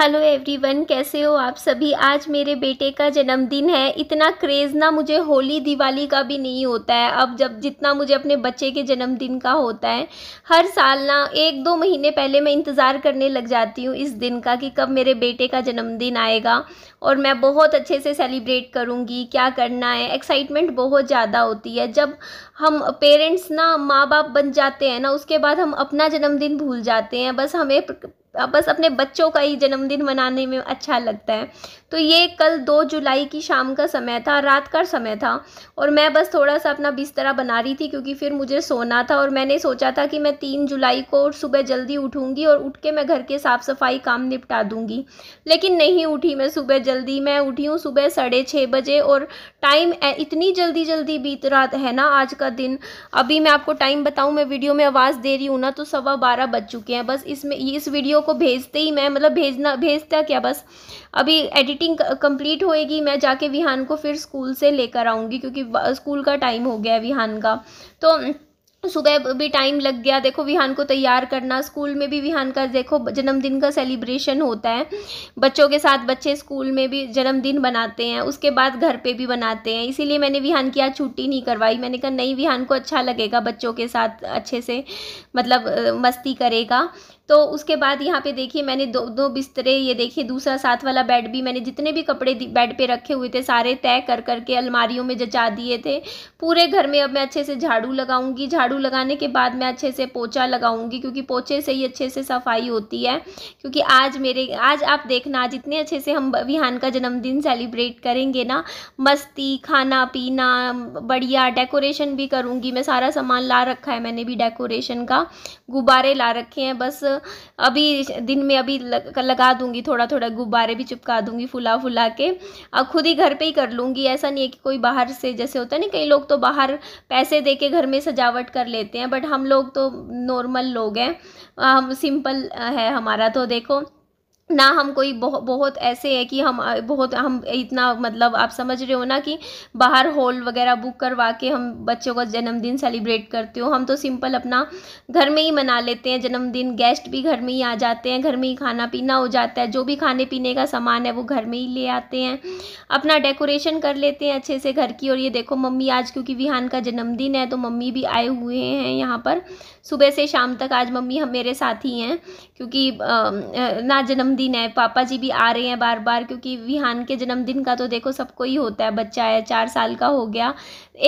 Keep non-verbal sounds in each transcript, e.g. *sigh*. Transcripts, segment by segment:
hello everyone कैसे हो आप सभी आज मेरे बेटे का जन्मदिन है इतना क्रेज़ ना मुझे होली दिवाली का भी नहीं होता है अब जब जितना मुझे अपने बच्चे के जन्मदिन का होता है हर साल ना एक दो महीने पहले मैं इंतज़ार करने लग जाती हूँ इस दिन का कि कब मेरे बेटे का जन्मदिन आएगा और मैं बहुत अच्छे से सेलिब्रेट करूँगी क्या करना है एक्साइटमेंट बहुत ज़्यादा होती है जब हम पेरेंट्स ना माँ बाप बन जाते हैं ना उसके बाद हम अपना जन्मदिन भूल जाते हैं बस हमें बस अपने बच्चों का ही जन्मदिन मनाने में अच्छा लगता है तो ये कल दो जुलाई की शाम का समय था रात का समय था और मैं बस थोड़ा सा अपना बिस्तरा बना रही थी क्योंकि फिर मुझे सोना था और मैंने सोचा था कि मैं तीन जुलाई को सुबह जल्दी उठूँगी और उठ के मैं घर के साफ़ सफाई काम निपटा दूँगी लेकिन नहीं उठी मैं सुबह जल्दी मैं उठी हूँ सुबह साढ़े छः बजे और टाइम इतनी जल्दी जल्दी बीत रहा है ना आज का दिन अभी मैं आपको टाइम बताऊँ मैं वीडियो में आवाज़ दे रही हूँ ना तो सवा बारह बज चुके हैं बस इसमें इस वीडियो को भेजते ही मैं मतलब भेजना भेजता क्या बस अभी एडिटिंग कंप्लीट होएगी मैं जाके विहान को फिर स्कूल से लेकर आऊँगी क्योंकि स्कूल का टाइम हो गया है विहान का तो सुबह भी टाइम लग गया देखो विहान को तैयार करना स्कूल में भी विहान का देखो जन्मदिन का सेलिब्रेशन होता है बच्चों के साथ बच्चे स्कूल में भी जन्मदिन बनाते हैं उसके बाद घर पे भी बनाते हैं इसीलिए मैंने विहान की आज छुट्टी नहीं करवाई मैंने कहा नहीं विहान को अच्छा लगेगा बच्चों के साथ अच्छे से मतलब मस्ती करेगा तो उसके बाद यहाँ पे देखिए मैंने दो दो बिस्तरे ये देखिए दूसरा साथ वाला बेड भी मैंने जितने भी कपड़े बेड पे रखे हुए थे सारे तय कर करके अलमारियों में जचा दिए थे पूरे घर में अब मैं अच्छे से झाड़ू लगाऊंगी झाड़ू झाड़ू लगाने के बाद मैं अच्छे से पोछा लगाऊंगी क्योंकि पोछे से ही अच्छे से सफाई होती है क्योंकि आज मेरे आज आप देखना आज इतने अच्छे से हम विहान का जन्मदिन सेलिब्रेट करेंगे ना मस्ती खाना पीना बढ़िया डेकोरेशन भी करूँगी मैं सारा सामान ला रखा है मैंने भी डेकोरेशन का गुब्बारे ला रखे हैं बस अभी दिन में अभी लगा दूँगी थोड़ा थोड़ा गुब्बारे भी चिपका दूँगी फुला फुला के अब खुद ही घर पर ही कर लूँगी ऐसा नहीं है कि कोई बाहर से जैसे होता है ना कई लोग तो बाहर पैसे दे घर में सजावट कर कर लेते हैं बट हम लोग तो नॉर्मल लोग हैं हम सिंपल है हमारा तो देखो ना हम कोई बहु, बहुत ऐसे है कि हम बहुत हम इतना मतलब आप समझ रहे हो ना कि बाहर हॉल वगैरह बुक करवा के हम बच्चों का जन्मदिन सेलिब्रेट करते हो हम तो सिंपल अपना घर में ही मना लेते हैं जन्मदिन गेस्ट भी घर में ही आ जाते हैं घर में ही खाना पीना हो जाता है जो भी खाने पीने का सामान है वो घर में ही ले आते हैं अपना डेकोरेशन कर लेते हैं अच्छे से घर की और ये देखो मम्मी आज क्योंकि विहान का जन्मदिन है तो मम्मी भी आए हुए हैं यहाँ पर सुबह से शाम तक आज मम्मी हम मेरे साथ ही हैं क्योंकि ना जन्म जन्मदिन है पापा जी भी आ रहे हैं बार बार क्योंकि विहान के जन्मदिन का तो देखो सबको ही होता है बच्चा है चार साल का हो गया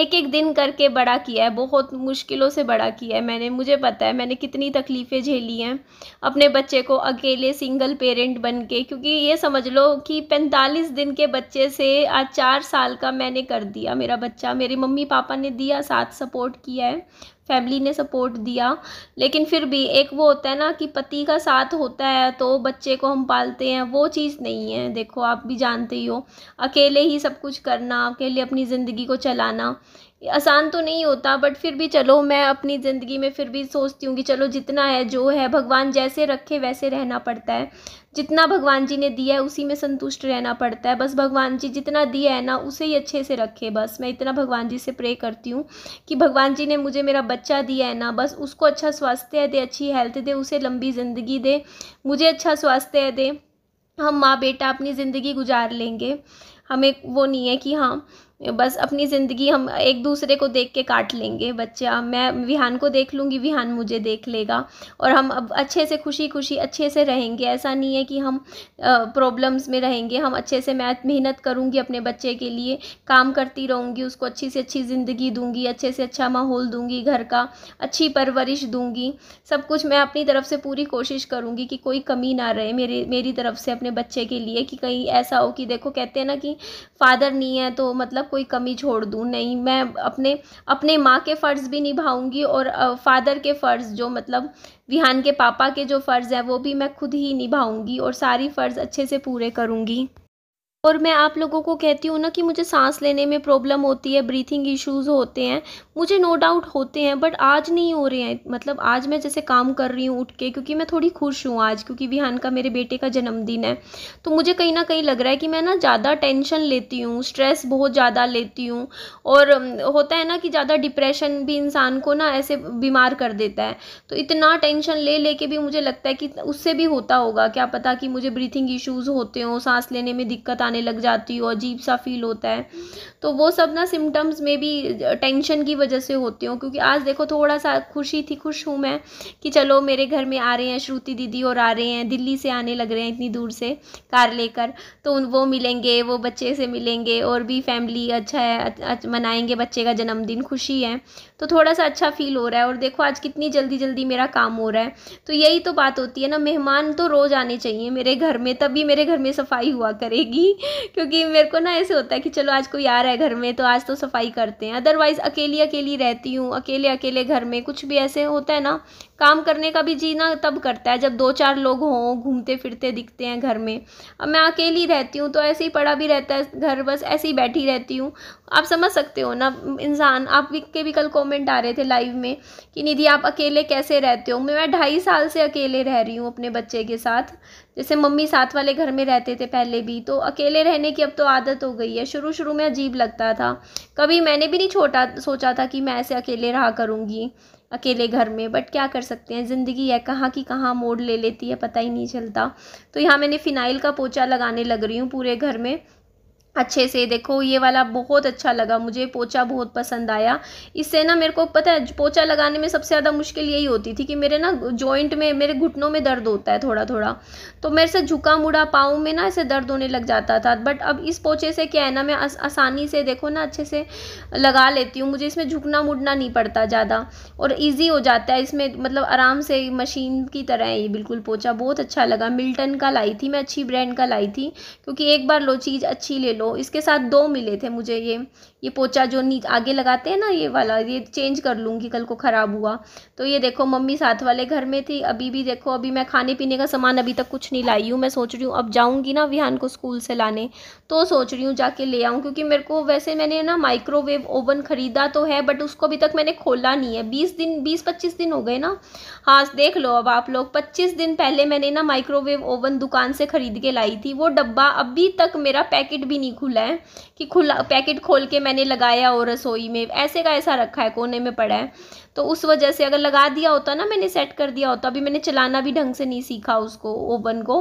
एक एक दिन करके बड़ा किया है बहुत मुश्किलों से बड़ा किया है मैंने मुझे पता है मैंने कितनी तकलीफ़ें झेली हैं अपने बच्चे को अकेले सिंगल पेरेंट बन के क्योंकि ये समझ लो कि पैंतालीस दिन के बच्चे से आज चार साल का मैंने कर दिया मेरा बच्चा मेरे मम्मी पापा ने दिया साथ सपोर्ट किया है फैमिली ने सपोर्ट दिया लेकिन फिर भी एक वो होता है ना कि पति का साथ होता है तो बच्चे को हम पालते हैं वो चीज़ नहीं है देखो आप भी जानते ही हो अकेले ही सब कुछ करना अकेले अपनी ज़िंदगी को चलाना आसान तो नहीं होता बट फिर भी चलो मैं अपनी ज़िंदगी में फिर भी सोचती हूँ कि चलो जितना है जो है भगवान जैसे रखे वैसे रहना पड़ता है जितना भगवान जी ने दिया है उसी में संतुष्ट रहना पड़ता है बस भगवान जी जितना दिया है ना उसे ही अच्छे से रखे बस मैं इतना भगवान जी से प्रे करती हूँ कि भगवान जी ने मुझे मेरा बच्चा दिया है ना बस उसको अच्छा स्वास्थ्य दे अच्छी हेल्थ दे उसे लंबी ज़िंदगी दे मुझे अच्छा स्वास्थ्य दे हम माँ बेटा अपनी ज़िंदगी गुजार लेंगे हमें वो नहीं है कि हाँ बस अपनी ज़िंदगी हम एक दूसरे को देख के काट लेंगे बच्चा मैं विहान को देख लूँगी विहान मुझे देख लेगा और हम अब अच्छे से खुशी खुशी अच्छे से रहेंगे ऐसा नहीं है कि हम प्रॉब्लम्स में रहेंगे हम अच्छे से मैं मेहनत करूँगी अपने बच्चे के लिए काम करती रहूँगी उसको अच्छी से अच्छी ज़िंदगी दूँगी अच्छे से अच्छा माहौल दूँगी घर का अच्छी परवरिश दूँगी सब कुछ मैं अपनी तरफ से पूरी कोशिश करूँगी कि कोई कमी ना रहे मेरे मेरी तरफ से अपने बच्चे के लिए कि कहीं ऐसा हो कि देखो कहते हैं ना कि फ़ादर नहीं है तो मतलब तक कोई कमी छोड़ दूँ नहीं मैं अपने अपने माँ के फ़र्ज़ भी निभाऊँगी और फ़ादर के फ़र्ज़ जो मतलब विहान के पापा के जो फ़र्ज़ है वो भी मैं खुद ही निभाऊँगी और सारी फ़र्ज़ अच्छे से पूरे करूँगी और मैं आप लोगों को कहती हूँ ना कि मुझे सांस लेने में प्रॉब्लम होती है ब्रीथिंग इश्यूज़ होते हैं मुझे नो डाउट होते हैं बट आज नहीं हो रहे हैं मतलब आज मैं जैसे काम कर रही हूँ उठ के क्योंकि मैं थोड़ी खुश हूँ आज क्योंकि विहान का मेरे बेटे का जन्मदिन है तो मुझे कहीं ना कहीं लग रहा है कि मैं ना ज़्यादा टेंशन लेती हूँ स्ट्रेस बहुत ज़्यादा लेती हूँ और होता है ना कि ज़्यादा डिप्रेशन भी इंसान को ना ऐसे बीमार कर देता है तो इतना टेंशन ले लेके भी मुझे लगता है कि उससे भी होता होगा क्या पता कि मुझे ब्रीथिंग इशूज़ होते हों सांस लेने में दिक्कत आने आने लग जाती हूँ अजीब सा फील होता है तो वो सब ना सिम्टम्स में भी टेंशन की वजह से होते हो क्योंकि आज देखो थोड़ा सा खुशी थी खुश हूँ मैं कि चलो मेरे घर में आ रहे हैं श्रुति दीदी और आ रहे हैं दिल्ली से आने लग रहे हैं इतनी दूर से कार लेकर तो वो मिलेंगे वो बच्चे से मिलेंगे और भी फैमिली अच्छा है मनाएंगे बच्चे का जन्मदिन खुशी है तो थोड़ा सा अच्छा फील हो रहा है और देखो आज कितनी जल्दी जल्दी मेरा काम हो रहा है तो यही तो बात होती है ना मेहमान तो रोज़ आने चाहिए मेरे घर में तभी मेरे घर में सफाई हुआ करेगी *laughs* क्योंकि मेरे को ना ऐसे होता है कि चलो आज कोई आ रहा है घर में तो आज तो सफाई करते हैं अदरवाइज़ अकेली अकेली रहती हूँ अकेले अकेले घर में कुछ भी ऐसे होता है ना काम करने का भी जी ना तब करता है जब दो चार लोग हों घूमते फिरते दिखते हैं घर में अब मैं अकेली रहती हूँ तो ऐसे ही पड़ा भी रहता है घर बस ऐसे ही बैठी रहती हूँ आप समझ सकते हो ना इंसान आप के भी कल कमेंट आ रहे थे लाइव में कि निधि आप अकेले कैसे रहते हो मैं ढाई साल से अकेले रह रही हूँ अपने बच्चे के साथ जैसे मम्मी साथ वाले घर में रहते थे पहले भी तो अकेले रहने की अब तो आदत हो गई है शुरू शुरू में अजीब लगता था कभी मैंने भी नहीं छोटा सोचा था कि मैं ऐसे अकेले रहा करूँगी अकेले घर में बट क्या कर सकते हैं ज़िंदगी है कहाँ की कहाँ मोड़ ले लेती है पता ही नहीं चलता तो यहाँ मैंने फ़िनाइल का पोचा लगाने लग रही हूँ पूरे घर में अच्छे से देखो ये वाला बहुत अच्छा लगा मुझे पोचा बहुत पसंद आया इससे ना मेरे को पता है पोचा लगाने में सबसे ज़्यादा मुश्किल यही होती थी कि मेरे ना जॉइंट में मेरे घुटनों में दर्द होता है थोड़ा थोड़ा तो मेरे से झुका मुड़ा पाँव में ना ऐसे दर्द होने लग जाता था बट अब इस पोचे से क्या है ना मैं आसानी से देखो ना अच्छे से लगा लेती हूँ मुझे इसमें झुकना मुड़ना नहीं पड़ता ज़्यादा और ईजी हो जाता है इसमें मतलब आराम से मशीन की तरह है ये बिल्कुल पोचा बहुत अच्छा लगा मिल्टन का लाई थी मैं अच्छी ब्रांड का लाई थी क्योंकि एक बार लो चीज़ अच्छी ले लो लो इसके साथ दो मिले थे मुझे ये ये पोचा जो नीचे आगे लगाते हैं ना ये वाला ये चेंज कर लूँगी कल को ख़राब हुआ तो ये देखो मम्मी साथ वाले घर में थी अभी भी देखो अभी मैं खाने पीने का सामान अभी तक कुछ नहीं लाई हूँ मैं सोच रही हूँ अब जाऊँगी ना विहान को स्कूल से लाने तो सोच रही हूँ जाके ले आऊँ क्योंकि मेरे को वैसे मैंने ना माइक्रोवेव ओवन ख़रीदा तो है बट उसको अभी तक मैंने खोला नहीं है बीस दिन बीस पच्चीस दिन हो गए ना हाँ देख लो अब आप लोग पच्चीस दिन पहले मैंने ना माइक्रोवेव ओवन दुकान से ख़रीद के लाई थी वो डब्बा अभी तक मेरा पैकेट भी नहीं खुला है कि खुला पैकेट खोल के मैंने लगाया और रसोई में ऐसे का ऐसा रखा है कोने में पड़ा है तो उस वजह से अगर लगा दिया होता ना मैंने सेट कर दिया होता अभी मैंने चलाना भी ढंग से नहीं सीखा उसको ओवन को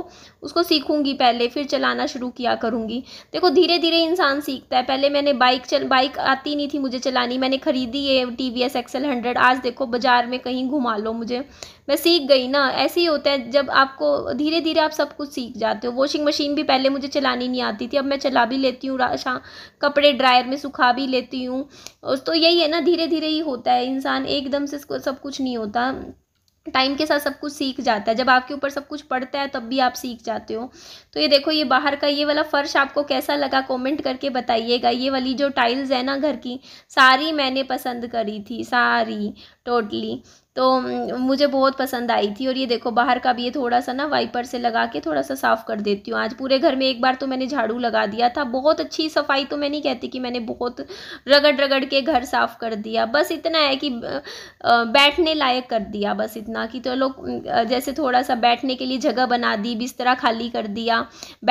उसको सीखूंगी पहले फिर चलाना शुरू किया करूँगी देखो धीरे धीरे इंसान सीखता है पहले मैंने बाइक चल बाइक आती नहीं थी मुझे चलानी मैंने खरीदी ये T V S XL hundred आज देखो बाज़ार में कहीं घुमा लो मुझे मैं सीख गई ना ऐसे ही होता है जब आपको धीरे धीरे आप सब कुछ सीख जाते हो वॉशिंग मशीन भी पहले मुझे चलानी नहीं आती थी अब मैं चला भी लेती हूँ कपड़े ड्रायर में सुखा भी लेती हूँ तो यही है ना धीरे धीरे ही होता है इंसान एक एकदम से सब कुछ नहीं होता टाइम के साथ सब कुछ सीख जाता है जब आपके ऊपर सब कुछ पड़ता है तब भी आप सीख जाते हो तो ये देखो ये बाहर का ये वाला फर्श आपको कैसा लगा कमेंट करके बताइएगा ये वाली जो टाइल्स है ना घर की सारी मैंने पसंद करी थी सारी टोटली तो मुझे बहुत पसंद आई थी और ये देखो बाहर का भी ये थोड़ा सा ना वाइपर से लगा के थोड़ा सा साफ़ कर देती हूँ आज पूरे घर में एक बार तो मैंने झाड़ू लगा दिया था बहुत अच्छी सफाई तो मैं नहीं कहती कि मैंने बहुत रगड़ रगड़ के घर साफ़ कर दिया बस इतना है कि बैठने लायक कर दिया बस इतना कि तो लोग जैसे थोड़ा सा बैठने के लिए जगह बना दी बिस्तरा खाली कर दिया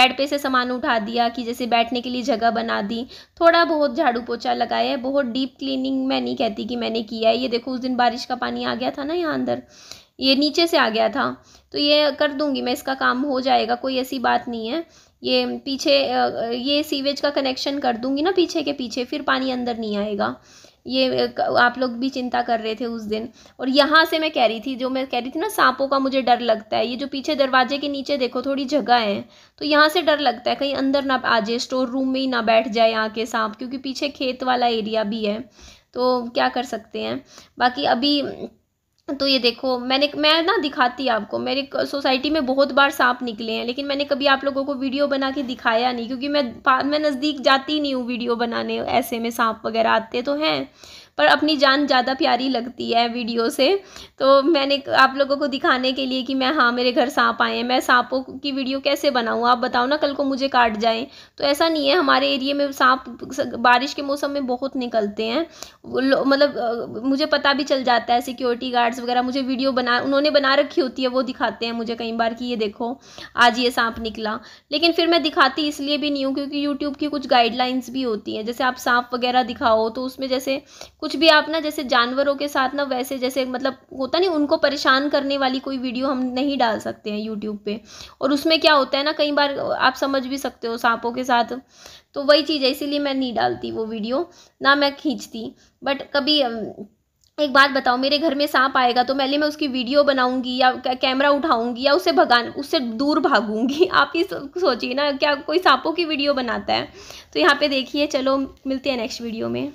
बेड पे से सामान उठा दिया कि जैसे बैठने के लिए जगह बना दी थोड़ा बहुत झाड़ू पोछा लगाया बहुत डीप क्लीनिंग मैं नहीं कहती कि मैंने किया है ये देखो उस दिन बारिश का पानी आ गया था ना यहाँ अंदर ये नीचे से आ गया था तो ये कर दूंगी मैं इसका काम हो जाएगा कोई ऐसी बात नहीं है ये पीछे ये सीवेज का कनेक्शन कर दूंगी ना पीछे के पीछे फिर पानी अंदर नहीं आएगा ये आप लोग भी चिंता कर रहे थे उस दिन और यहाँ से मैं कह रही थी जो मैं कह रही थी ना सांपों का मुझे डर लगता है ये जो पीछे दरवाजे के नीचे देखो थोड़ी जगह है तो यहाँ से डर लगता है कहीं अंदर ना आ जाए स्टोर रूम में ही ना बैठ जाए यहाँ के सांप क्योंकि पीछे खेत वाला एरिया भी है तो क्या कर सकते हैं बाकी अभी तो ये देखो मैंने मैं ना दिखाती आपको मेरे सोसाइटी में बहुत बार सांप निकले हैं लेकिन मैंने कभी आप लोगों को वीडियो बना के दिखाया नहीं क्योंकि मैं मैं नज़दीक जाती नहीं हूँ वीडियो बनाने ऐसे में सांप वगैरह आते तो हैं पर अपनी जान ज़्यादा प्यारी लगती है वीडियो से तो मैंने आप लोगों को दिखाने के लिए कि मैं हाँ मेरे घर सांप आए हैं मैं सांपों की वीडियो कैसे बनाऊँ आप बताओ ना कल को मुझे काट जाए तो ऐसा नहीं है हमारे एरिए में सांप बारिश के मौसम में बहुत निकलते हैं मतलब मुझे पता भी चल जाता है सिक्योरिटी गार्ड्स वगैरह मुझे वीडियो बना उन्होंने बना रखी होती है वो दिखाते हैं मुझे कई बार कि ये देखो आज ये सांप निकला लेकिन फिर मैं दिखाती इसलिए भी नहीं हूँ क्योंकि यूट्यूब की कुछ गाइडलाइंस भी होती हैं जैसे आप सांप वगैरह दिखाओ तो उसमें जैसे कुछ भी आप ना जैसे जानवरों के साथ ना वैसे जैसे मतलब होता नहीं उनको परेशान करने वाली कोई वीडियो हम नहीं डाल सकते हैं यूट्यूब पे और उसमें क्या होता है ना कई बार आप समझ भी सकते हो सांपों के साथ तो वही चीज़ है इसीलिए मैं नहीं डालती वो वीडियो ना मैं खींचती बट कभी एक बात बताओ मेरे घर में सांप आएगा तो पहले मैं उसकी वीडियो बनाऊंगी या कैमरा उठाऊंगी या उसे भगा उससे दूर भागूंगी *laughs* आप ही सोचिए ना क्या कोई सांपों की वीडियो बनाता है तो यहाँ पे देखिए चलो मिलते हैं नेक्स्ट वीडियो में